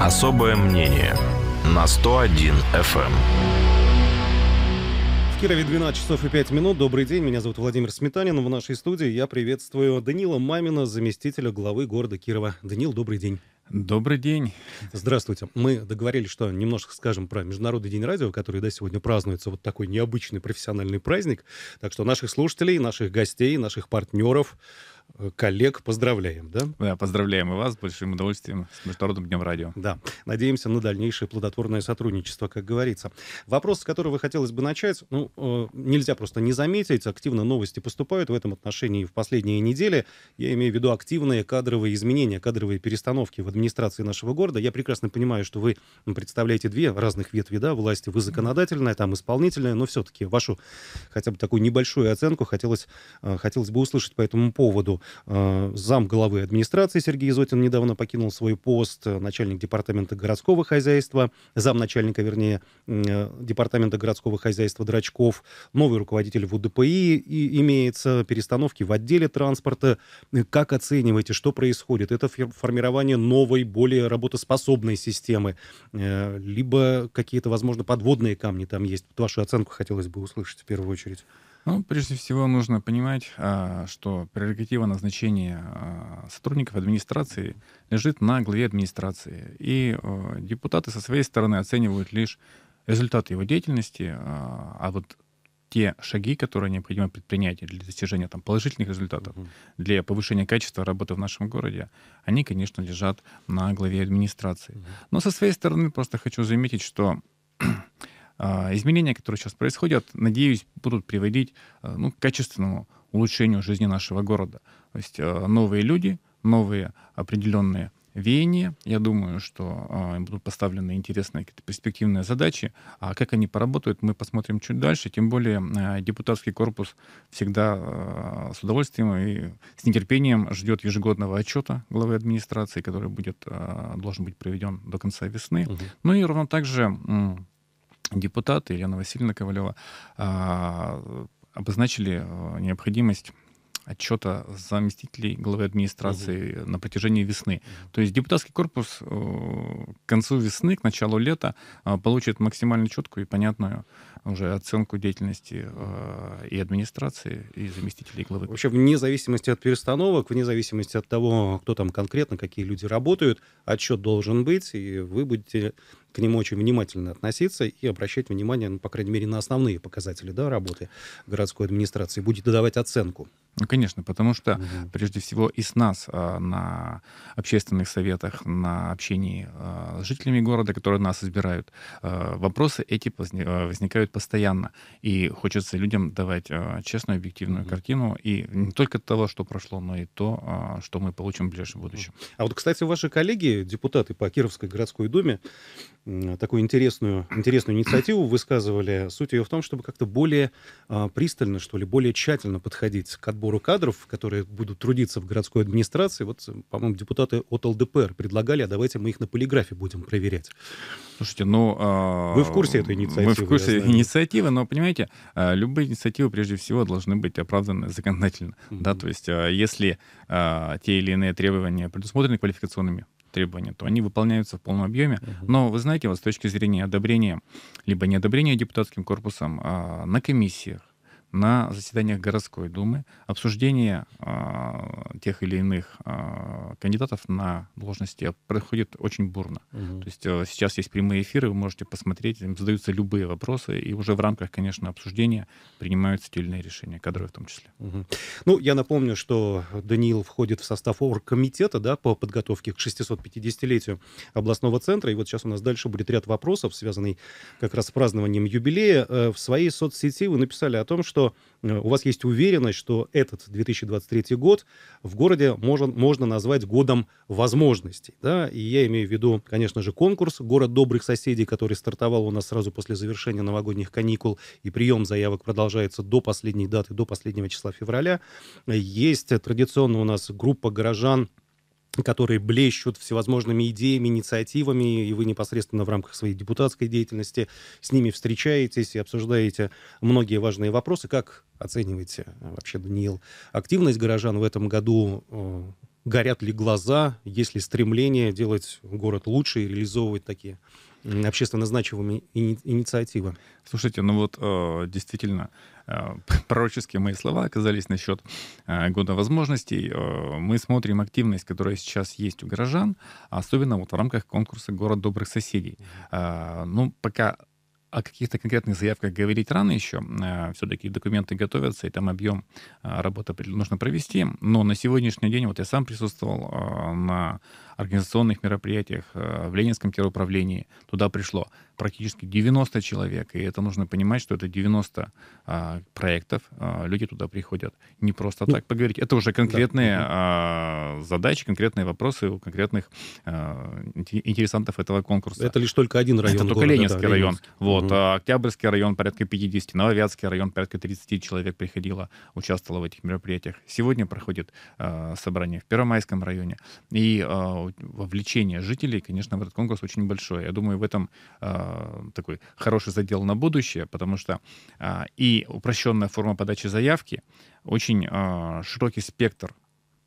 Особое мнение на 101 FM. Эм. В Кирове 12 часов и 5 минут. Добрый день, меня зовут Владимир Сметанин. В нашей студии я приветствую Данила Мамина, заместителя главы города Кирова. Данил, добрый день. Добрый день. Здравствуйте. Мы договорились, что немножко скажем про Международный день радио, который да, сегодня празднуется вот такой необычный профессиональный праздник. Так что наших слушателей, наших гостей, наших партнеров, коллег поздравляем, да? Да, поздравляем и вас с большим удовольствием с Международным днем радио. Да, надеемся на дальнейшее плодотворное сотрудничество, как говорится. Вопрос, с которого хотелось бы начать, ну, э, нельзя просто не заметить, активно новости поступают в этом отношении в последние недели. Я имею в виду активные кадровые изменения, кадровые перестановки в администрации нашего города. Я прекрасно понимаю, что вы ну, представляете две разных ветви, да, власти. Вы законодательная, там исполнительная, но все-таки вашу хотя бы такую небольшую оценку хотелось, э, хотелось бы услышать по этому поводу э, зам главы администрации Сергей Изотин недавно покинул свой пост, э, начальник департамента городского хозяйства, замначальника, вернее, э, департамента городского хозяйства Драчков, новый руководитель ВУДПИ и имеется, перестановки в отделе транспорта. Э, как оцениваете, что происходит? Это формирование новой, более работоспособной системы, э, либо какие-то, возможно, подводные камни там есть? Вашу оценку хотелось бы услышать в первую очередь. Ну, прежде всего, нужно понимать, а, что прерогатива назначения а, сотрудников администрации лежит на главе администрации. И а, депутаты со своей стороны оценивают лишь результаты его деятельности, а вот те шаги, которые необходимо предпринять для достижения там, положительных результатов, угу. для повышения качества работы в нашем городе, они, конечно, лежат на главе администрации. Угу. Но со своей стороны просто хочу заметить, что а, изменения, которые сейчас происходят, надеюсь, будут приводить а, ну, к качественному улучшению жизни нашего города. То есть а, новые люди, новые определенные веяния. Я думаю, что им будут поставлены интересные какие-то перспективные задачи. А как они поработают, мы посмотрим чуть дальше. Тем более депутатский корпус всегда с удовольствием и с нетерпением ждет ежегодного отчета главы администрации, который будет, должен быть проведен до конца весны. Угу. Ну и ровно так же депутаты Елена Васильевна Ковалева а, обозначили э, необходимость отчета заместителей главы администрации угу. на протяжении весны. То есть депутатский корпус э, к концу весны, к началу лета э, получит максимально четкую и понятную уже оценку деятельности э, и администрации, и заместителей главы. Вообще, вне зависимости от перестановок, вне зависимости от того, кто там конкретно, какие люди работают, отчет должен быть, и вы будете к нему очень внимательно относиться и обращать внимание, ну, по крайней мере, на основные показатели да, работы городской администрации, будет давать оценку. Ну, конечно, потому что, угу. прежде всего, и с нас а, на общественных советах, на общении а, с жителями города, которые нас избирают, а, вопросы эти возникают происходит постоянно. И хочется людям давать а, честную, объективную mm-hmm. картину. И не только того, что прошло, но и то, а, что мы получим в ближайшем будущем. А вот, кстати, ваши коллеги, депутаты по Кировской городской думе, такую интересную, интересную инициативу высказывали. Суть ее в том, чтобы как-то более а, пристально, что ли, более тщательно подходить к отбору кадров, которые будут трудиться в городской администрации. Вот, по-моему, депутаты от ЛДПР предлагали, а давайте мы их на полиграфе будем проверять. Слушайте, ну... Вы в курсе этой инициативы? Мы в курсе инициативы инициативы, но, понимаете, э, любые инициативы, прежде всего, должны быть оправданы законодательно. Mm-hmm. Да, то есть э, если а, те или иные требования предусмотрены квалификационными требования, то они выполняются в полном объеме. Uh-huh. Но вы знаете, вот с точки зрения одобрения либо неодобрения депутатским корпусом а, на комиссиях, на заседаниях городской думы, обсуждение э, тех или иных э, кандидатов на должности проходит очень бурно. Угу. То есть э, сейчас есть прямые эфиры, вы можете посмотреть, им задаются любые вопросы, и уже в рамках, конечно, обсуждения принимаются те или иные решения, кадровые в том числе. Угу. Ну, я напомню, что Даниил входит в состав оргкомитета да, по подготовке к 650-летию областного центра, и вот сейчас у нас дальше будет ряд вопросов, связанный как раз с празднованием юбилея. Э, в своей соцсети вы написали о том, что что э, у вас есть уверенность, что этот 2023 год в городе можно, можно назвать годом возможностей. Да? И я имею в виду, конечно же, конкурс «Город добрых соседей», который стартовал у нас сразу после завершения новогодних каникул, и прием заявок продолжается до последней даты, до последнего числа февраля. Есть традиционно у нас группа горожан, которые блещут всевозможными идеями, инициативами, и вы непосредственно в рамках своей депутатской деятельности с ними встречаетесь и обсуждаете многие важные вопросы. Как оцениваете э, вообще, Даниил, активность горожан в этом году? Э, горят ли глаза? Есть ли стремление делать город лучше и реализовывать такие общественно значимыми инициативы? Слушайте, ну вот э, действительно, Э, пророческие мои слова оказались насчет э, года возможностей. Э, мы смотрим активность, которая сейчас есть у горожан, особенно вот в рамках конкурса «Город добрых соседей». Ну, пока о каких-то конкретных заявках говорить рано еще. Э, Все-таки документы готовятся, и там объем э, работы нужно провести. Но на сегодняшний день, вот я сам присутствовал э, на организационных мероприятиях в Ленинском теруправлении. Туда пришло практически 90 человек, и это нужно понимать, что это 90 проектов. Люди туда приходят не просто ну так поговорить. Это уже конкретные да. задачи, конкретные вопросы у конкретных интересантов этого конкурса. Это лишь только один район. Это только города, Ленинский да, район. Ленинский. Вот. Вот. А, Октябрьский район порядка 50, Нововятский район порядка 30 человек приходило, участвовало в этих мероприятиях. Сегодня проходит э, собрание в Первомайском районе. И э, вовлечение жителей, конечно, в этот конкурс очень большое. Я думаю, в этом э, такой хороший задел на будущее, потому что э, и упрощенная форма подачи заявки, очень э, широкий спектр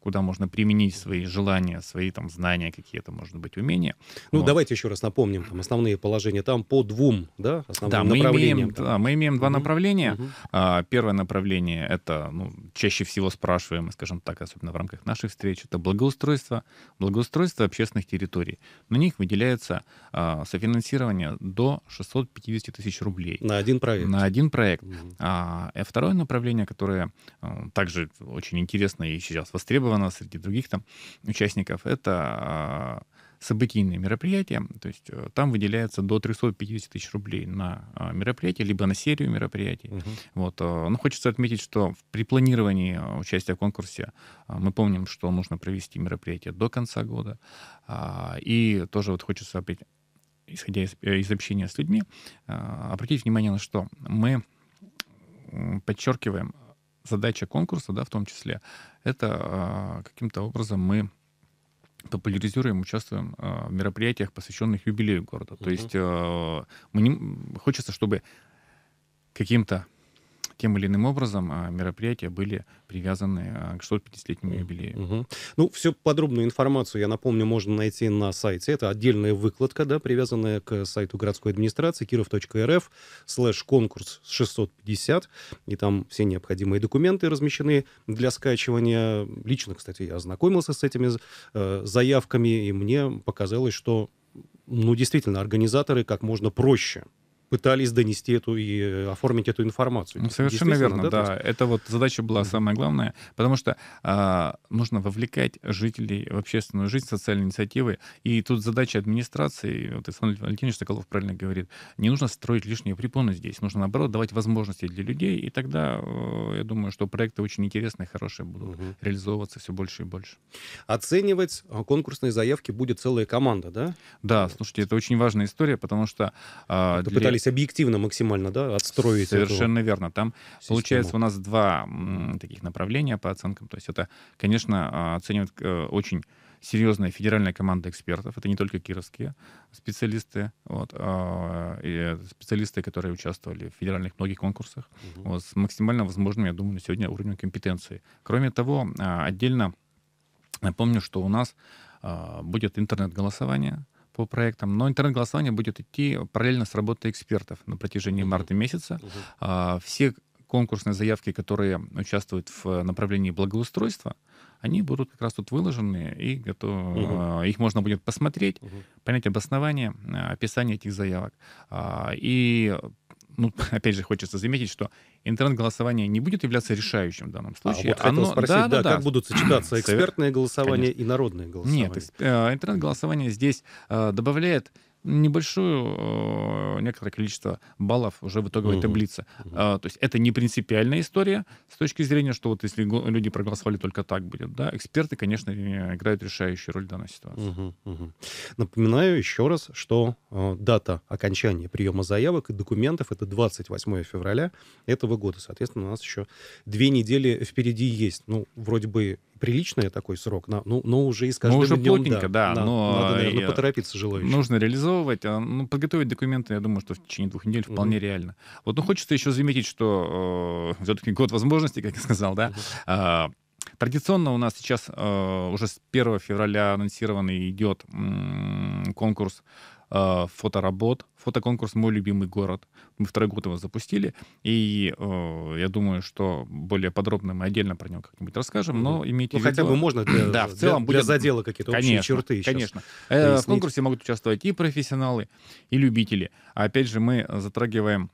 куда можно применить свои желания, свои там знания какие-то, может быть, умения. Ну, вот. давайте еще раз напомним там, основные положения там по двум, да, основным да, мы направлениям. Имеем, да, мы имеем два угу. направления. Угу. А, первое направление — это, ну, чаще всего спрашиваем, скажем так, особенно в рамках наших встреч, это благоустройство, благоустройство общественных территорий. На них выделяется а, софинансирование до 650 тысяч рублей. На один проект. На один проект. Угу. А, а второе направление, которое а, также очень интересно и сейчас востребовано, востребовано среди других там участников, это а, событийные мероприятия, то есть э, там выделяется до 350 тысяч рублей на а, мероприятие, либо на серию мероприятий. Угу. Вот. Э, Но ну, хочется отметить, что при планировании э, участия в конкурсе а, мы помним, что нужно провести мероприятие до конца года. И тоже вот хочется опять, исходя из, из общения с людьми, обратить внимание на что мы подчеркиваем задача конкурса, да, в том числе, это а, каким-то образом мы популяризируем, участвуем а, в мероприятиях, посвященных юбилею города. Угу. То есть э, а, мне хочется, чтобы каким-то тем или иным образом а, мероприятия были привязаны а, к 150-летнему юбилею. Угу. Ну, всю подробную информацию, я напомню, можно найти на сайте. Это отдельная выкладка, да, привязанная к сайту городской администрации киров.рф слэш конкурс 650. И там все необходимые документы размещены для скачивания. Лично, кстати, я ознакомился с этими э, заявками, и мне показалось, что ну, действительно, организаторы как можно проще пытались донести эту и э, оформить эту информацию. Ну, совершенно верно, да. да. Просто... Это вот задача была mm-hmm. самая главная, потому что а, нужно вовлекать жителей в общественную жизнь, социальные инициативы. И тут задача администрации, вот Александр Валентинович Соколов правильно говорит, не нужно строить лишние препоны здесь, нужно, наоборот, давать возможности для людей, и тогда, э, я думаю, что проекты очень интересные, хорошие будут Mm-hmm. реализовываться все больше и больше. Оценивать а, конкурсные заявки будет целая команда, да? Да, слушайте, это очень важная история, потому что... А, для... пытались пытались объективно максимально да, отстроить. Совершенно верно. Там систему. получается у нас два таких направления по оценкам. То есть это, конечно, а, оценивает э, очень серьезная федеральная команда экспертов. Это не только кировские специалисты, вот, а, и специалисты, которые участвовали в федеральных многих конкурсах, угу. вот, с максимально возможным, я думаю, на сегодня уровнем компетенции. Кроме того, а, отдельно напомню, что у нас будет интернет-голосование по проектам, но интернет-голосование будет идти параллельно с работой экспертов на протяжении марта месяца. А, все конкурсные заявки, которые участвуют в э, направлении благоустройства, они будут как раз тут выложены, и готовы, угу. их можно будет посмотреть, угу. понять обоснование, э, описание этих заявок. А, и ну, опять же, хочется заметить, что интернет-голосование не будет являться решающим в данном а случае. А, вот хотел Оно... спросить, да, да, да, как да. будут сочетаться экспертное голосование Конечно. и народное голосование? Нет, э, интернет-голосование здесь э, добавляет небольшое э, некоторое количество баллов уже в итоговой угу. таблице. Угу. А, то есть это не принципиальная история с точки зрения, что вот если люди проголосовали только так будет, да, эксперты, конечно, играют решающую роль в данной ситуации. Угу, угу. Напоминаю еще раз, что э, дата окончания приема заявок и документов это 28 февраля этого года. Соответственно, у нас еще две недели впереди есть. Ну, вроде бы приличный такой срок, но, ну, но уже и с ну, каждым но уже днем, плотненько, да. да но надо, наверное, э, поторопиться желающим. Нужно реализовывать. А, ну, подготовить документы, я думаю, что в течение двух недель вполне mm-hmm. реально. Вот, ну, хочется еще заметить, что э, все-таки год возможностей, как я сказал, да, mm-hmm. Традиционно у нас сейчас э, уже с 1 февраля анонсирован идет м- конкурс э, фоторабот, фотоконкурс «Мой любимый город». Мы второй год его запустили, и э, я думаю, что более подробно мы отдельно про него как-нибудь расскажем, но имейте ну, в виду... хотя бы можно для, да, в целом для, будет... задела какие-то общие черты Конечно, э, в конкурсе могут участвовать и профессионалы, и любители. А опять же, мы затрагиваем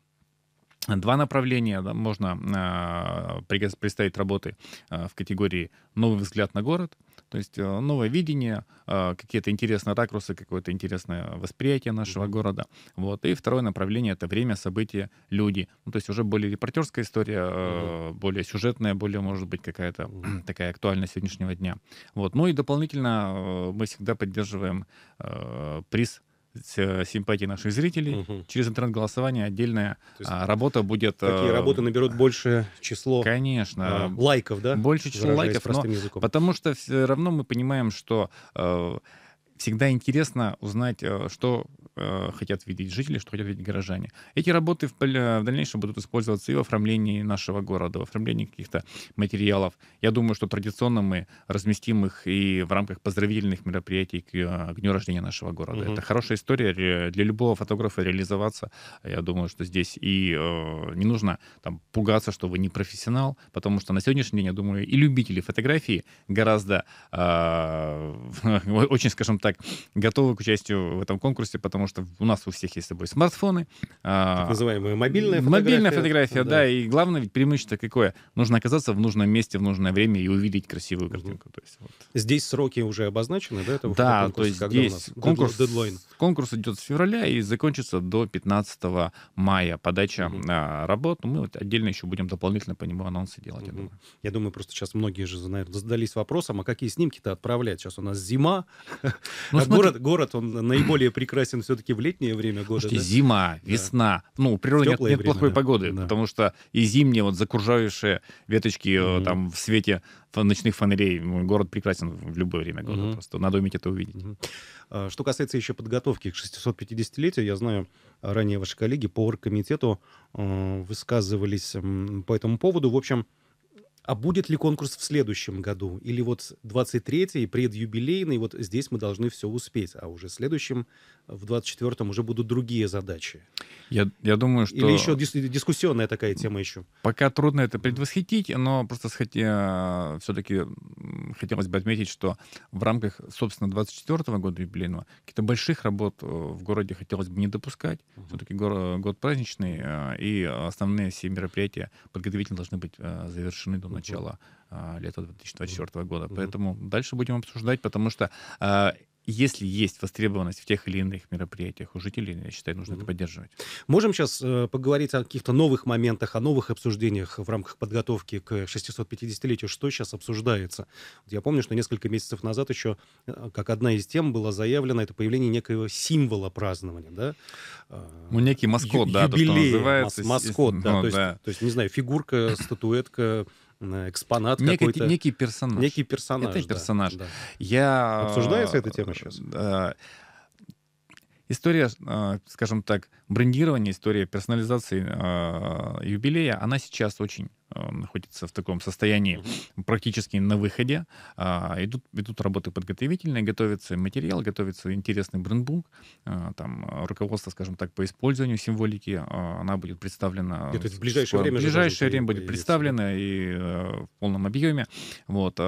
Два направления да, можно э, представить работы э, в категории «Новый взгляд на город», то есть э, новое видение, а, какие-то интересные ракурсы, какое-то интересное восприятие нашего mm-hmm. города. Вот. И второе направление — это время, события, люди. Ну, то есть уже более репортерская история, mm-hmm. более сюжетная, более, может быть, какая-то mm-hmm. такая актуальность сегодняшнего дня. Вот. Ну и дополнительно а, мы всегда поддерживаем приз Э, симпатии наших зрителей. Угу. Через интернет-голосование отдельная а, работа будет... Такие э, работы наберут больше число конечно, а, лайков, да? Больше число лайков, но, потому что все равно мы понимаем, что... А, всегда интересно узнать, что Э, хотят видеть жители, что хотят видеть горожане. Эти работы в, э, в дальнейшем будут использоваться и в оформлении нашего города, в оформлении каких-то материалов. Я думаю, что традиционно мы разместим их и в рамках поздравительных мероприятий к, к э, дню рождения нашего города. Угу. Это хорошая история для любого фотографа реализоваться. Я думаю, что здесь и э, не нужно там пугаться, что вы не профессионал, потому что на сегодняшний день, я думаю, и любители фотографии гораздо э, очень, скажем так, готовы к участию в этом конкурсе, потому что что у нас у всех есть с собой смартфоны. А, так называемая мобильная фотография. Мобильная фотография, да. да. И главное ведь преимущество какое? Нужно оказаться в нужном месте в нужное время и увидеть красивую картинку. Угу. То есть, вот. Здесь сроки уже обозначены, да? Этого да, конкурса? то есть здесь конкурс, дедлайн? конкурс идет с февраля и закончится до 15 мая. Подача угу. работ. Ну, мы вот отдельно еще будем дополнительно по нему анонсы делать. Угу. Я, думаю. я думаю, просто сейчас многие же, наверное, задались вопросом, а какие снимки-то отправлять? Сейчас у нас зима. Ну, а смотри... город, город, он наиболее прекрасен все все-таки в летнее время года. Слушайте, да? зима, весна. Да. Ну, у природы нет, нет плохой да. погоды, да. потому что и зимние вот закружающие веточки mm-hmm. там в свете ночных фонарей. Город прекрасен в любое время года. Mm-hmm. Просто надо уметь это увидеть. Mm-hmm. Что касается еще подготовки к 650-летию, я знаю, ранее ваши коллеги по оргкомитету э, высказывались по этому поводу. В общем, а будет ли конкурс в следующем году? Или вот 23-й, предюбилейный, вот здесь мы должны все успеть, а уже в следующем в 24-м уже будут другие задачи. Я, я думаю, что... Или еще дис- дискуссионная такая тема еще. Пока трудно это предвосхитить, но просто хотя, а, все-таки хотелось бы отметить, что в рамках, собственно, 24-го года юбилейного каких-то больших работ э, в городе хотелось бы не допускать. Угу. Все-таки гор- год праздничный, э, и основные все мероприятия подготовительные должны быть э, завершены до начала угу. лета 2024 угу. года. Поэтому дальше будем обсуждать, потому что а, если есть востребованность в тех или иных мероприятиях у жителей, я считаю, нужно mm-hmm. это поддерживать. Можем сейчас э, поговорить о каких-то новых моментах, о новых обсуждениях в рамках подготовки к 650-летию. Что сейчас обсуждается? Вот я помню, что несколько месяцев назад еще, э, как одна из тем, была заявлена это появление некоего символа празднования, да? А, ну, некий маскот, Ю- да, юбилей, то, что называется. Мас- маскот, да, ну, то, есть, да. то есть, не знаю, фигурка, статуэтка, Э, экспонат некий, какой-то. Некий персонаж. Некий персонаж. Это да, персонаж. Да. Я... Обсуждается э, эта тема сейчас? Э, история, скажем так, брендирование, история персонализации э, юбилея, она сейчас очень э, находится в таком состоянии практически на выходе. Э, идут, идут работы подготовительные, готовится материал, готовится интересный брендбук, э, там руководство, скажем так, по использованию символики, э, она будет представлена... И, то есть в ближайшее в, время? В ближайшее время будет представлена и э, в полном объеме. Вот.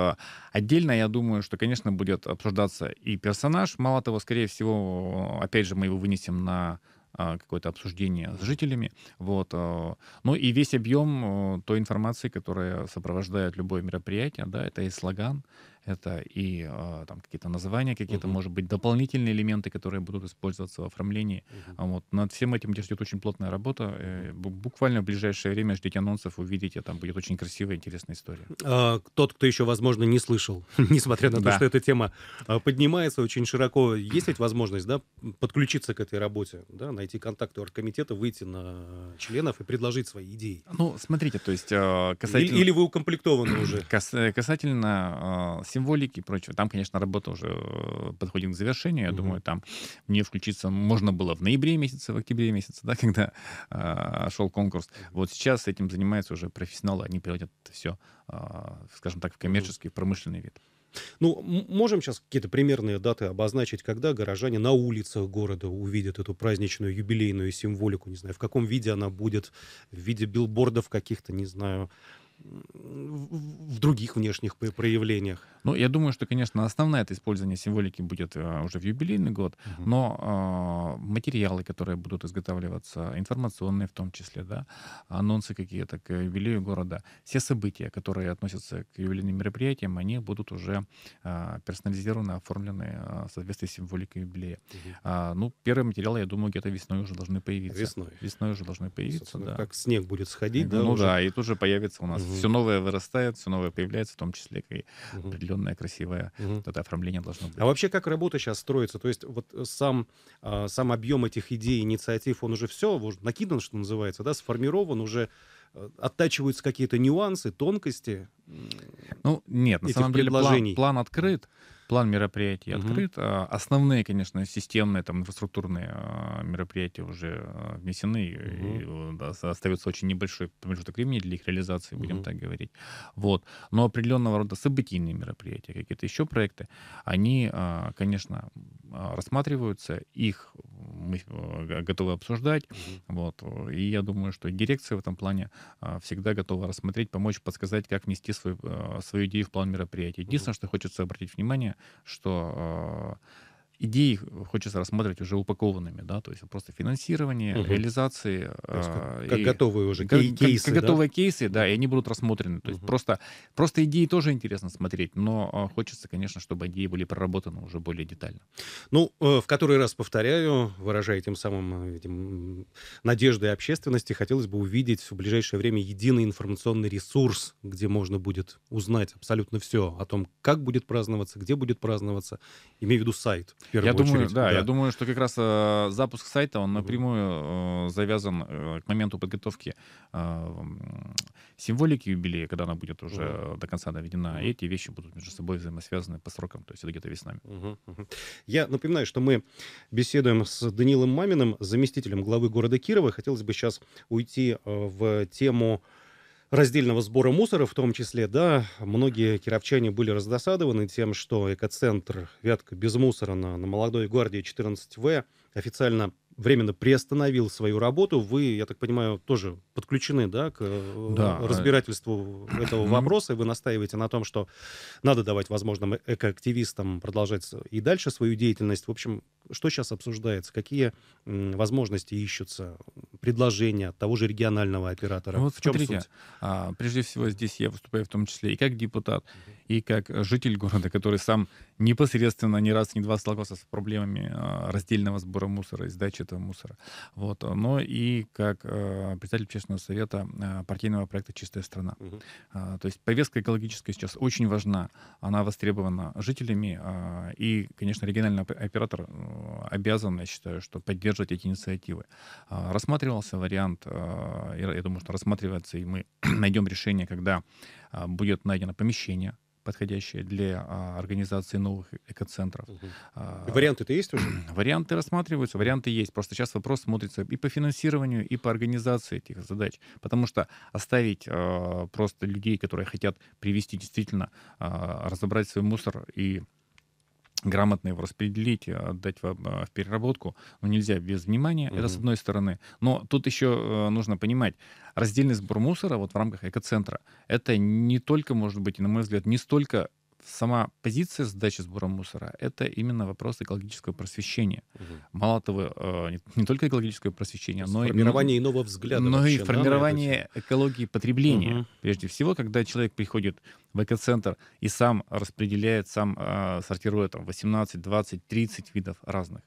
Отдельно, я думаю, что, конечно, будет обсуждаться и персонаж. Мало того, скорее всего, опять же, мы его вынесем на а, какое-то обсуждение с жителями. Вот. А, ну и весь объем а, той информации, которая сопровождает любое мероприятие, да, это и слоган, это и э, там какие-то названия, какие-то, угу. может быть, дополнительные элементы, которые будут использоваться в оформлении. Угу. вот над всем этим идет очень плотная работа. Э, буквально в ближайшее время ждите анонсов, увидите, там будет очень красивая, интересная история. А, тот, кто еще, возможно, не слышал, несмотря на то, да. что эта тема а, поднимается очень широко, есть ведь возможность, да, подключиться к этой работе, да, найти контакты оргкомитета, выйти на членов и предложить свои идеи. Ну, смотрите, то есть касательно... Или, или вы укомплектованы уже? Кас... Э, касательно символики и прочего. Там, конечно, работа уже э, подходит к завершению. Я mm думаю, там мне включиться можно было в ноябре месяце, в октябре месяце, да, когда э, шел конкурс. Вот сейчас этим занимаются уже профессионалы, они приводят все, э, а, скажем так, в коммерческий, в промышленный вид. Ну, можем сейчас какие-то примерные даты обозначить, когда горожане на улицах города увидят эту праздничную юбилейную символику, не знаю, в каком виде она будет, в виде билбордов каких-то, не знаю, в других внешних проявлениях. Ну, я думаю, что, конечно, основное это использование символики будет э, уже в юбилейный год, угу. но э, материалы, которые будут изготавливаться, информационные в том числе, да, анонсы какие-то к юбилею города, все события, которые относятся к юбилейным мероприятиям, они будут уже э, персонализированно оформлены э, в соответствии с символикой юбилея. Угу. А, ну, первые материалы, я думаю, где-то весной уже должны появиться. Весной. Весной уже должны появиться, Собственно, да. Как снег будет сходить, ну да? Ну уже... да, и тут же появится у нас угу Угу. Все новое вырастает, все новое появляется, в том числе и определенное красивое угу. это оформление должно быть. А вообще как работа сейчас строится? То есть вот э, сам, а, сам объем этих идей, инициатив, он уже все уже накидан, что называется, да, сформирован уже э, оттачиваются какие-то нюансы, тонкости. Ну нет, на самом деле план, план открыт план мероприятий угу. открыт. А, основные, конечно, системные там инфраструктурные а, мероприятия уже а, внесены. Угу. И, да, остается очень небольшой промежуток времени для их реализации, будем угу. так говорить. Вот. Но определенного рода событийные мероприятия, какие-то еще проекты, они, конечно, рассматриваются, их мы готовы обсуждать. Угу. Вот. И я думаю, что дирекция в этом плане всегда готова рассмотреть, помочь, подсказать, как внести свой, свою идею в план мероприятий Единственное, угу. что хочется обратить внимание, что э, Идеи хочется рассматривать уже упакованными, да, то есть просто финансирование, угу. реализации. есть как, а, как и, готовые уже как, кейсы. Как, как да? готовые кейсы, да, и они будут рассмотрены. То есть просто, просто идеи тоже интересно смотреть, но а, хочется, конечно, чтобы идеи были проработаны уже более детально. Ну, э, в который раз повторяю, выражая тем самым э, этим, надежды общественности, хотелось бы увидеть в ближайшее время единый информационный ресурс, где можно будет узнать абсолютно все о том, как будет праздноваться, где будет праздноваться, имею в виду сайт первую я думаю, очередь. Да, да, я думаю, что как раз э, запуск сайта, он напрямую э, завязан э, к моменту подготовки э, символики юбилея, когда она будет уже угу. до конца доведена. И эти вещи будут между собой взаимосвязаны по срокам, то есть это где-то весной. Угу, угу. Я напоминаю, что мы беседуем с Данилом Маминым, заместителем главы города Кирова. Хотелось бы сейчас уйти э, в тему раздельного сбора мусора в том числе, да, многие кировчане были раздосадованы тем, что экоцентр «Вятка без мусора» на, на Молодой гвардии 14В официально временно приостановил свою работу. Вы, я так понимаю, тоже подключены да, к э, да. разбирательству этого вопроса, и вы настаиваете на том, что надо давать возможным э, экоактивистам продолжать и дальше свою деятельность. В общем, что сейчас обсуждается? Какие возможности ищутся? Предложения от того же регионального оператора? Ну, вот в чем смотрите, суть? А, прежде всего, здесь я выступаю в том числе и как депутат, и как житель города, который сам непосредственно ни раз, ни два столкнулся с проблемами а, раздельного сбора мусора и сдачи этого мусора. Вот. Но и как э, председатель общественного совета э, партийного проекта «Чистая страна». Угу. То есть повестка экологическая сейчас очень важна. Она востребована жителями. А, и, конечно, региональный оператор э, обязан, я считаю, что поддерживать эти инициативы. Рассматривался вариант, я думаю, что рассматривается, и мы найдем решение, когда а, будет найдено помещение, подходящее для а, организации новых экоцентров. Угу. А, Варианты-то есть уже? Варианты рассматриваются, варианты есть. Просто сейчас вопрос смотрится и по финансированию, и по организации этих задач. Потому что оставить а, просто людей, которые хотят привести действительно, а, разобрать свой мусор и грамотно его распределить, э, отдать в, э, в переработку, но ну, нельзя без внимания, угу. это с одной стороны. Но тут еще э, нужно понимать, раздельный сбор мусора вот в рамках экоцентра, это не только, может быть, на мой взгляд, не столько сама позиция сдачи сбора мусора — это именно вопрос экологического просвещения. Угу. Мало того, не, только экологическое просвещение, но и... Формирование иного взгляда. Но и формирование экологии потребления. Угу. Прежде всего, когда человек приходит в экоцентр и сам распределяет, сам э, сортирует там 18, 20, 30 видов разных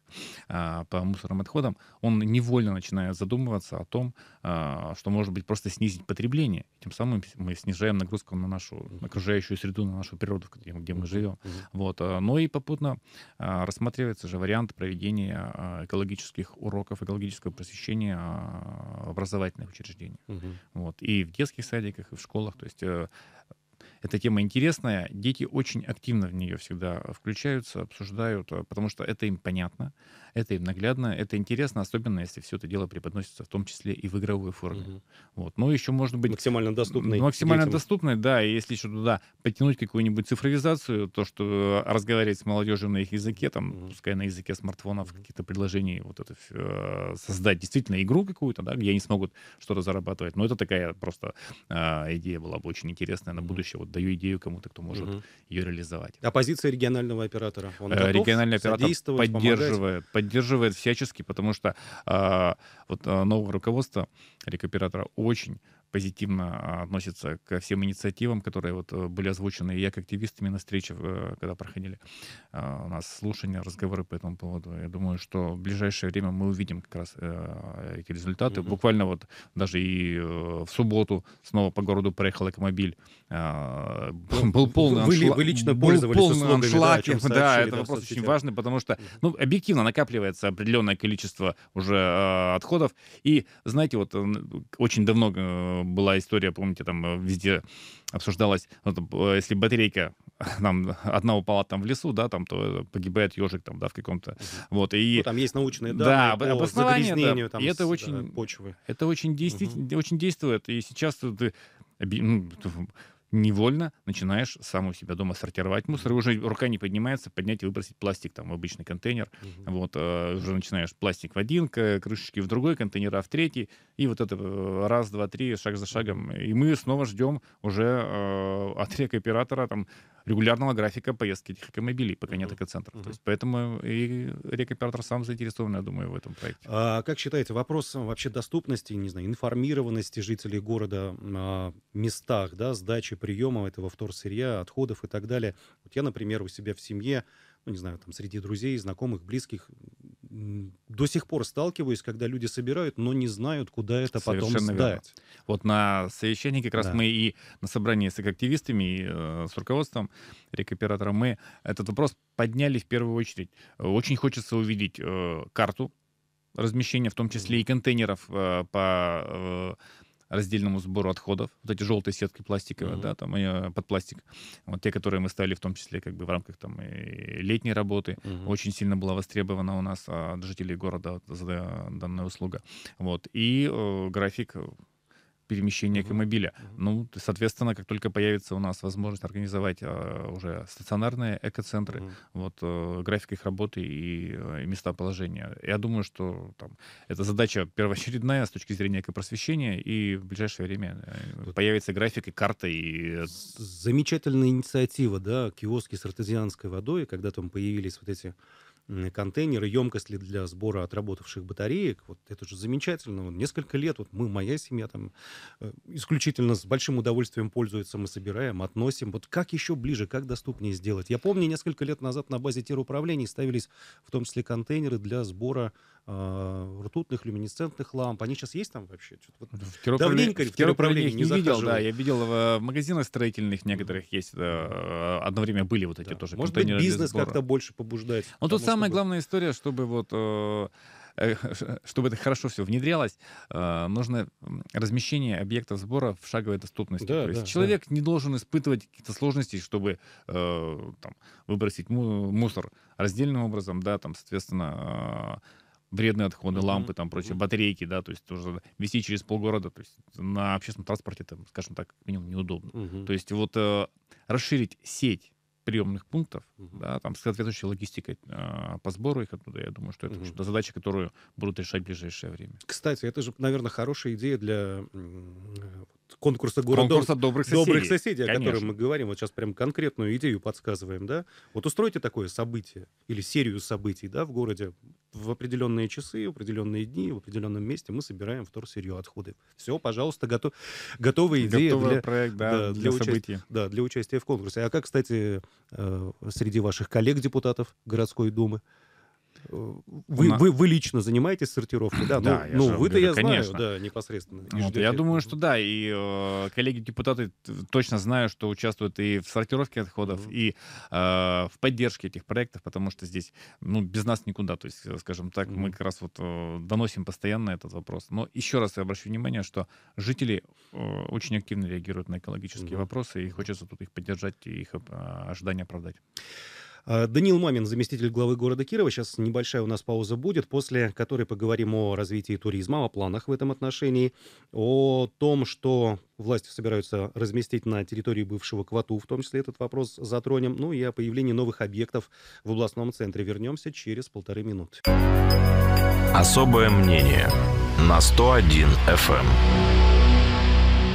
э, по мусорным отходам, он невольно начинает задумываться о том, э, что может быть просто снизить потребление. Тем самым мы снижаем нагрузку на нашу окружающую среду, на нашу природу, где, где мы живем. Вот. Но и попутно э, рассматривается же вариант проведения экологических уроков, экологического просвещения в образовательных учреждениях. mm Вот. И в детских садиках, и в школах. То есть э, эта тема интересная. Дети очень активно в нее всегда э, включаются, обсуждают, э, потому что это им понятно, это им наглядно, это интересно, особенно если все это дело преподносится в том числе и в игровой форме. Угу. Вот. Но еще можно быть... Максимально доступной. Максимально детям. доступной, да. И если еще туда потянуть какую-нибудь цифровизацию, то, что э, разговаривать с молодежью на их языке, там, угу. пускай на языке смартфонов, какие-то предложения, вот это э, создать действительно игру какую-то, да, где они смогут что-то зарабатывать. Но это такая просто э, идея была бы очень интересная на будущее. Вот даю идею кому-то, кто может угу. ее реализовать. А позиция регионального оператора? Он э, готов Региональный оператор поддерживает, помогать? поддерживает всячески, потому что э, вот а, новое руководство рекоператора очень позитивно а, относится ко всем инициативам, которые вот э, были озвучены. И я как активист именно встречи, э, когда проходили а, у нас слушания, разговоры по этому поводу, я думаю, что в ближайшее время мы увидим как раз э, эти результаты. Угу. Буквально вот даже и в субботу снова по городу проехал автомобиль. А, ну, был полный вы, аншлаг. Вы лично пользовались был полный аншлаг. Да, сообщили, да, это да, вопрос очень важный, потому что ну, объективно накапливается определенное количество уже отходов. И знаете, вот очень давно была история, помните, там э, везде обсуждалось, ну, э, если батарейка там одна упала там в лесу, да, там то э, погибает ежик там, да, в каком-то, вот и ну, там есть научные данные да, по загрязнению да. там и это с, очень да, почвы, это очень действительно, угу. очень действует, и сейчас ты ну, невольно начинаешь сам у себя дома сортировать мусор, и уже рука не поднимается, поднять и выбросить пластик там в обычный контейнер. Угу. Вот, э, уже начинаешь пластик в один, крышечки в другой, контейнера в третий, и вот это э, раз, два, три, шаг за шагом. И мы снова ждем уже э, от рекоператора там регулярного графика поездки этих автомобилей, пока угу. нет экоцентров. Угу. То есть поэтому и рекоператор сам заинтересован, я думаю, в этом проекте. А, как считаете, вопрос вообще доступности, не знаю, информированности жителей города о местах, да, сдачи приема этого вторсырья, отходов и так далее. Вот я, например, у себя в семье, ну, не знаю, там, среди друзей, знакомых, близких, до сих пор сталкиваюсь, когда люди собирают, но не знают, куда это Совершенно потом сдать. Верно. Вот на совещании как раз да. мы и на собрании с активистами, и э, с руководством рекоператором мы этот вопрос подняли в первую очередь. Очень хочется увидеть э, карту размещения, в том числе и контейнеров э, по э, раздельному сбору отходов, вот эти желтые сетки пластиковые, mm-hmm. да, там э, под пластик, вот те, которые мы ставили в том числе как бы в рамках там летней работы, mm-hmm. очень сильно была востребована у нас а, от жителей города э, данная услуга, вот и э, график э, перемещения mm экомобиля. Ну, соответственно, как только появится у нас возможность организовать а, уже стационарные экоцентры, вот э, график их работы э, и, места положения. Я думаю, что там, это задача первоочередная с точки зрения экопросвещения, и в ближайшее время э, появится график и карта. И... Замечательная инициатива, да, киоски с артезианской водой, когда там появились вот эти контейнеры, емкости для сбора отработавших батареек. Вот это же замечательно. Вот несколько лет вот мы, моя семья, там э, исключительно с большим удовольствием пользуется. Мы собираем, относим. Вот как еще ближе, как доступнее сделать? Я помню, несколько лет назад на базе теруправлений ставились в том числе контейнеры для сбора а, ртутных, люминесцентных ламп. Они сейчас есть там вообще? Вот в давненько в тероправлении не, не видел, да. Я видел в магазинах строительных некоторых есть. Э, одно время были вот эти да. тоже Может быть, бизнес как-то больше побуждает. Ну тут самая чтобы... главная история, чтобы вот... Э, э, чтобы это хорошо все внедрялось, э, нужно размещение объектов сбора в шаговой доступности. Да, То есть да, человек да. не должен испытывать какие-то сложности, чтобы там, выбросить мусор раздельным образом, да, там, соответственно, а, вредные отходы, угу. лампы, там прочее, угу. батарейки, да, то есть тоже вести через полгорода, то есть на общественном транспорте, там, скажем так, минимум неудобно. Угу. То есть вот э, расширить сеть приемных пунктов, угу. да, там с соответствующей логистикой э, по сбору их оттуда, я думаю, что это угу. задача, которую будут решать в ближайшее время. Кстати, это же, наверное, хорошая идея для э, конкурса города конкурса добрых соседей, добрых соседей Конечно. о котором мы говорим. Вот сейчас прям конкретную идею подсказываем, да? Вот устройте такое событие или серию событий, да, в городе в определенные часы, в определенные дни, в определенном месте мы собираем вторсырье отходы. Все, пожалуйста, готов, готовые идеи Готовый для, проект, да, да, для, для событий. Да, для участия в конкурсе. А как, кстати, э, среди ваших коллег-депутатов городской думы? Вы, вы, вы лично занимаетесь сортировкой, да? Ну, да ну, ну вы-то я конечно. знаю, да, непосредственно. Вот, ждете. я думаю, что да, и э, коллеги-депутаты точно знают, что участвуют и в сортировке отходов, mm-hmm. и э, в поддержке этих проектов, потому что здесь, ну, без нас никуда, то есть, э, скажем так, mm-hmm. мы как раз вот э, доносим постоянно этот вопрос. Но еще раз я обращу внимание, что жители э, очень активно реагируют на экологические mm-hmm. вопросы, и хочется тут их поддержать и их э, ожидания оправдать. А, Данил Мамин, заместитель главы города Кирова. Сейчас небольшая у нас пауза будет, после которой поговорим о развитии туризма, о планах в этом отношении, о том, что власти собираются разместить на территории бывшего Квату, в том числе этот вопрос затронем, ну и о появлении новых объектов в областном центре. Вернемся через полторы минуты. Особое мнение на 101 FM.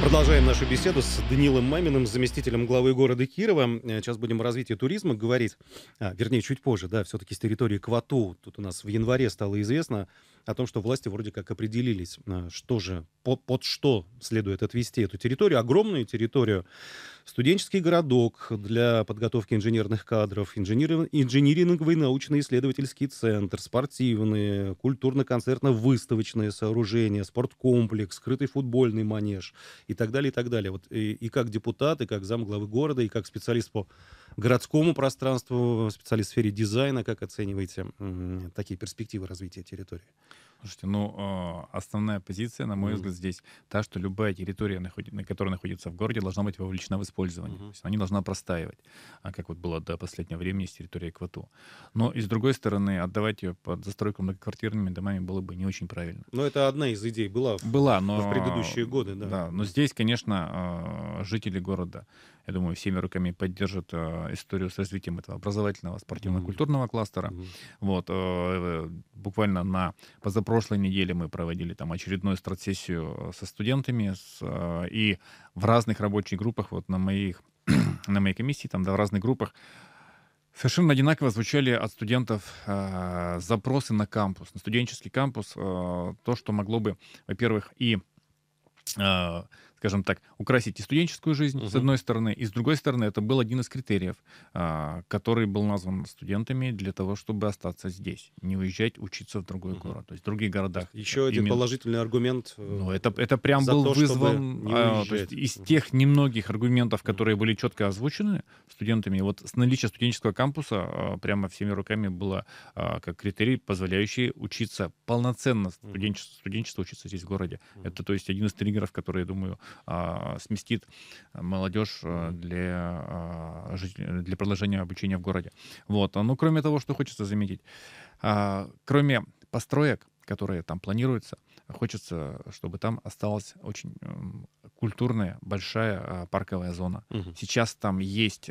Продолжаем нашу беседу с Данилом Маминым, заместителем главы города Кирова. Э, сейчас будем о развитии туризма говорить. А, вернее, чуть позже, да, все-таки с территории Квату. Тут у нас в январе стало известно о том, что власти вроде как определились, э, что же, под, под что следует отвести эту территорию, огромную территорию, студенческий городок для подготовки инженерных кадров, инженер, инжиниринговый научно-исследовательский центр, спортивные, культурно-концертно-выставочные сооружения, спорткомплекс, скрытый футбольный манеж и так далее, и так далее. Вот и, и как депутат, и как главы города, и как специалист по городскому пространству, специалист в сфере дизайна. Как оцениваете такие перспективы развития территории? Слушайте, ну, а, основная позиция, на мой mm-hmm. взгляд, здесь та, что любая территория, на которой находится в городе, должна быть вовлечена в использование. Mm-hmm. То есть она не должна простаивать, а как вот было до последнего времени с территорией Квату. Но, и с другой стороны, отдавать ее под застройку многоквартирными домами было бы не очень правильно. Но это одна из идей была, была в, но, в предыдущие годы. Да. да, но здесь, конечно, а, жители города я думаю, всеми руками поддержит э, историю с развитием этого образовательного спортивно-культурного кластера. Вот, э, э, буквально на позапрошлой неделе мы проводили там очередную стратсессию со студентами, с, и в разных рабочих группах, вот на моих, на моей комиссии, там, да, в разных группах Совершенно одинаково звучали от студентов э, запросы на кампус, на студенческий кампус, э, то, что могло бы, во-первых, и э, скажем так, украсить и студенческую жизнь, угу. с одной стороны, и с другой стороны, это был один из критериев, а, который был назван студентами для того, чтобы остаться здесь, не уезжать, учиться в другой угу. город, то есть в других городах. Еще один положительный аргумент. Э, ну, это, это прям был то, вызван а, то есть из тех немногих аргументов, которые были четко озвучены студентами. Вот с наличия студенческого кампуса а, прямо всеми руками было как критерий, позволяющий учиться полноценно студенчество, студенчество учиться здесь в городе. Это, то есть, один из триггеров, который, я думаю, а, сместит молодежь э, для, а, для продолжения обучения в городе. Вот. А, ну, кроме того, что хочется заметить, кроме построек, которые там планируются, хочется, чтобы там осталась очень культурная, большая парковая зона. Угу. Сейчас там есть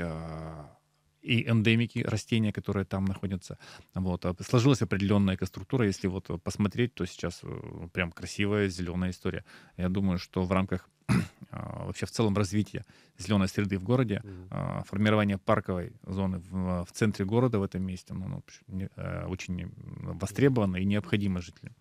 и эндемики растения, которые там находятся. Вот. А, сложилась определенная экоструктура. Если вот посмотреть, то сейчас э, прям красивая зеленая история. Я думаю, что в рамках а, вообще в целом развития зеленой среды в городе, mm-hmm. формирование парковой зоны в, в центре города в этом месте, ну, ну, э, очень востребовано и необходимо жителям.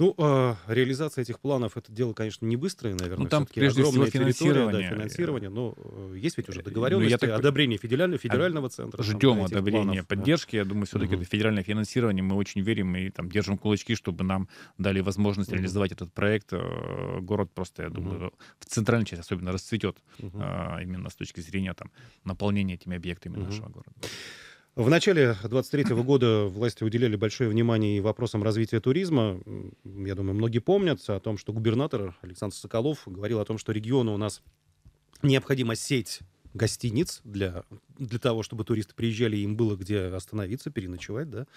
Ну, э, реализация этих планов это дело, конечно, не быстрое, наверное. Ну, там прежде всего финансирование. Да, финансирование, но э, есть ведь уже договоренность, э, ну, так... одобрение федерального, федерального центра. Ждем там, одобрения планов, поддержки. Да. Я думаю, все-таки угу. это федеральное финансирование. Мы очень верим и там держим кулачки, чтобы нам дали возможность угу. реализовать этот проект. Э, город просто, я думаю, угу. в центральной части особенно расцветет угу. а, именно с точки зрения там наполнения этими объектами угу. нашего города. В начале 2023 года власти уделяли большое внимание и вопросам развития туризма. Я думаю, многие помнят о том, что губернатор Александр Соколов говорил о том, что региону у нас необходима сеть гостиниц для, для того, чтобы туристы приезжали, им было где остановиться, переночевать, да,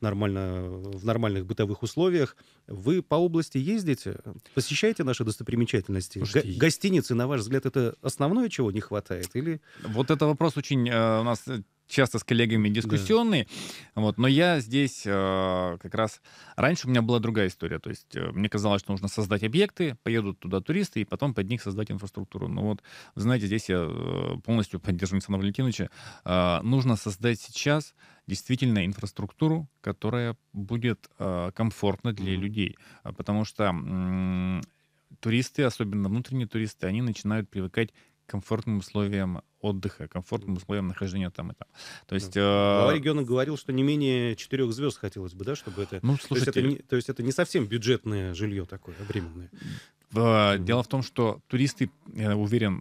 нормально, в нормальных бытовых условиях. Вы по области ездите, посещаете наши достопримечательности? Слушайте, гостиницы, на ваш взгляд, это основное, чего не хватает? Или... Вот это вопрос очень э, у нас э, часто с коллегами дискуссионные. Да. Вот, но я здесь э, как раз... Раньше у меня была другая история. То есть э, мне казалось, что нужно создать объекты, поедут туда туристы, и потом под них создать инфраструктуру. Но ну вот, знаете, здесь я э, полностью поддерживаю Александра Валентиновича. Э, нужно создать сейчас действительно инфраструктуру, которая будет э, комфортна для mm-hmm. людей. А потому что э, туристы, особенно внутренние туристы, они начинают привыкать к комфортным условиям отдыха, комфортным условиям нахождения там и там. То есть... Да. Э, региона говорил, что не менее четырех звезд хотелось бы, да, чтобы это... Ну, слушайте... То есть это, не, то есть это не совсем бюджетное жилье такое, а временное. Э, дело в том, что туристы, я уверен,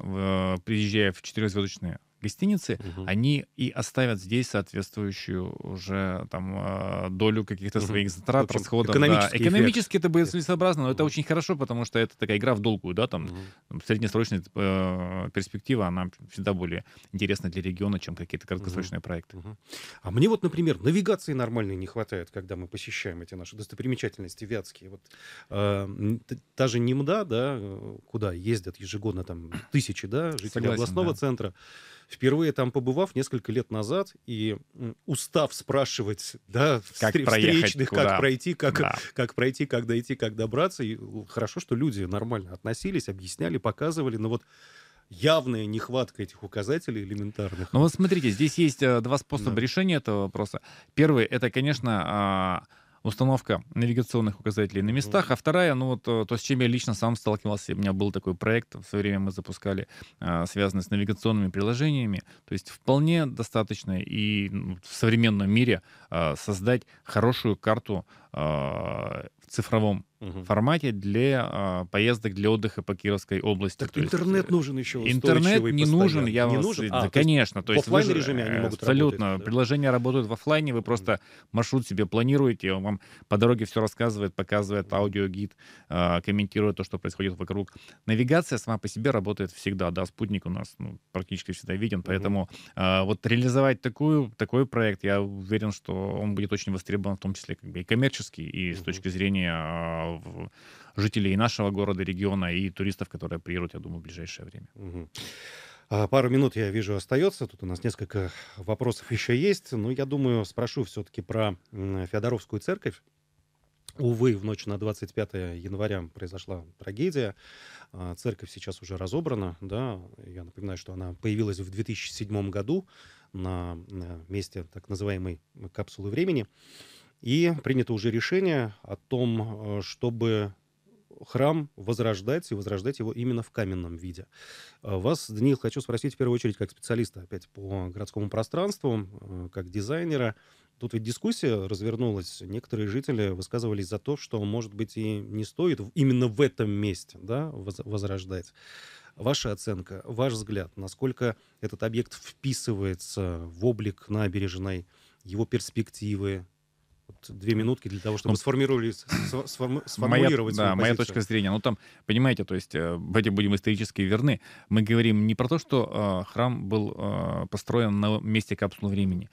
приезжая в четырехзвездочные гостиницы, угу. они и оставят здесь соответствующую уже там э, долю каких-то угу. своих затрат, общем, расходов. Экономический, да. экономически это будет целесообразно, но угу. это очень хорошо, потому что это такая игра в долгую, да, там угу. среднесрочная э, перспектива, она всегда более интересна для региона, чем какие-то краткосрочные угу. проекты. Угу. А мне вот, например, навигации нормальной не хватает, когда мы посещаем эти наши достопримечательности вятские. Вот, э, та же Немда, да, э, куда ездят ежегодно там тысячи, да, жителей областного да. центра впервые там побывав несколько лет назад и устав спрашивать, да, как встр- встречных, куда? как пройти, как, да. как пройти, как дойти, как добраться. И ну, хорошо, что люди нормально относились, объясняли, показывали, но вот явная нехватка этих указателей элементарных. Ну вот смотрите, здесь есть э, два способа да. решения этого вопроса. Первый — это, конечно, а, установка навигационных указателей на местах, а вторая, ну вот э, то, с чем я лично сам сталкивался, у меня был такой проект, в свое время мы запускали, э, связанный с навигационными приложениями, то есть вполне достаточно и ну, в современном мире э, создать хорошую карту в цифровом угу. формате для а, поездок для отдыха по Кировской области. Так то интернет есть, э, нужен еще Интернет не постоянно. нужен, я не вас... Нужен? А, да, то конечно. То есть в офлайн режиме они э, могут Абсолютно. Работать, да? Приложения работают в офлайне, вы просто маршрут себе планируете, он вам по дороге все рассказывает, показывает аудиогид, а, комментирует то, что происходит вокруг. Навигация сама по себе работает всегда, да, спутник у нас ну, практически всегда виден, поэтому угу. а, вот реализовать такую, такой проект, я уверен, что он будет очень востребован, в том числе как бы и коммерчески, и угу. с точки зрения а, жителей нашего города, региона и туристов, которые приедут, я думаю, в ближайшее время. А, пару минут, я вижу, остается. Тут у нас несколько вопросов еще есть. Но я думаю, спрошу все-таки про Феодоровскую церковь. Увы, в ночь на 25 января произошла трагедия. А, церковь сейчас уже разобрана. Да? Я напоминаю, что она появилась в 2007 году на месте так называемой капсулы времени. И принято уже решение о том, э, чтобы храм возрождать и возрождать его именно в каменном виде. Э, вас, Даниил, хочу спросить в первую очередь как специалиста опять по городскому пространству, э, как дизайнера. Тут ведь дискуссия развернулась. Некоторые жители высказывались за то, что, может быть, и не стоит именно в этом месте да, возрождать. Ваша оценка, ваш взгляд, насколько этот объект вписывается в облик набережной, его перспективы, вот две минутки для того, чтобы ну, сформировали, сформулировать Да, позицию. моя точка зрения. Ну, там, понимаете, то есть э, в эти будем исторически верны. Мы говорим не про то, что э, храм был э, построен на месте капсулы времени.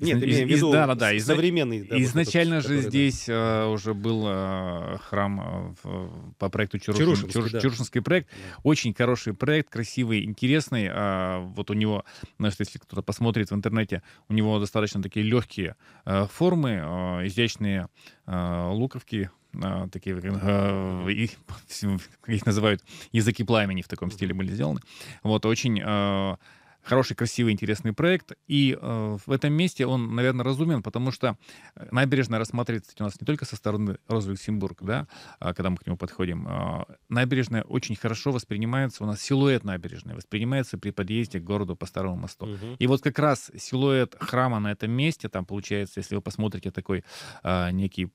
Нет, имею в виду да, да, да, современный. Да, изначально вот этот, же здесь да. Э, уже был э, храм э, в, по проекту Чарушин, Чарушинский, Чаруш, да. Чарушинский проект. Да. Очень хороший проект, красивый, интересный. А, вот у него, значит, ну, если кто-то посмотрит в интернете, у него достаточно такие легкие э, формы, э, изящные э, луковки, э, такие, э, их, их называют языки пламени в таком стиле были сделаны. Вот, очень э, хороший, красивый, интересный проект. И э, в этом месте он, наверное, разумен, потому что э, набережная рассматривается у нас не только со стороны Роза-Люксембург, да, а, когда мы к нему подходим. Э, набережная очень хорошо воспринимается, у нас силуэт набережной воспринимается при подъезде к городу по Старому мосту. Угу. И вот как раз силуэт храма на этом месте, там получается, если вы посмотрите такой э, некий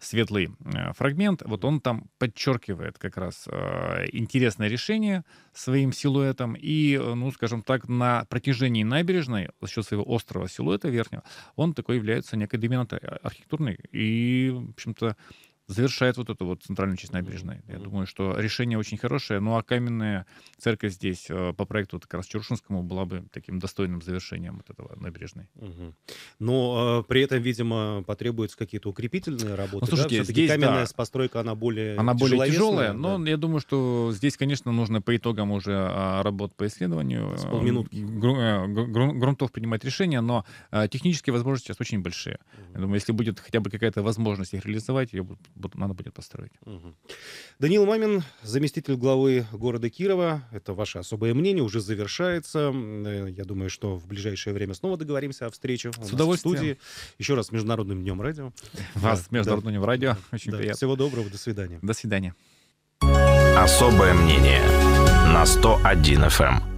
светлый э, фрагмент, вот он там подчеркивает как раз э, интересное решение своим силуэтом и, э, ну, скажем так, на на протяжении набережной за счет своего острого силуэта верхнего, он такой является некой доминантой а, архитектурной. И, в общем-то, завершает вот эту вот центральную часть набережной. Mm-hmm. Я думаю, что решение очень хорошее. Ну а каменная церковь здесь э, по проекту вот как раз Чуршинскому была бы таким достойным завершением вот этого набережной. Mm-hmm. Но э, при этом, видимо, потребуются какие-то укрепительные работы. Ну, слушайте, да? здесь, каменная да, постройка, она более Она более тяжелая, да? но я думаю, что здесь, конечно, нужно по итогам уже а, работ по исследованию С э, полминутки. Э, гру- грунтов принимать решение, но технические возможности сейчас очень большие. Mm-hmm. Я думаю, если будет хотя бы какая-то возможность их реализовать, ее будут надо будет построить. Угу. Данил Мамин, заместитель главы города Кирова. Это ваше особое мнение, уже завершается. Э, я думаю, что в ближайшее время снова договоримся о встрече. С удовольствием. В студии. Еще раз, Международным днем радио. Вас, да, Международным днем да. радио. Очень да. приятно. Всего доброго, до свидания. До свидания. Особое мнение на 101 FM.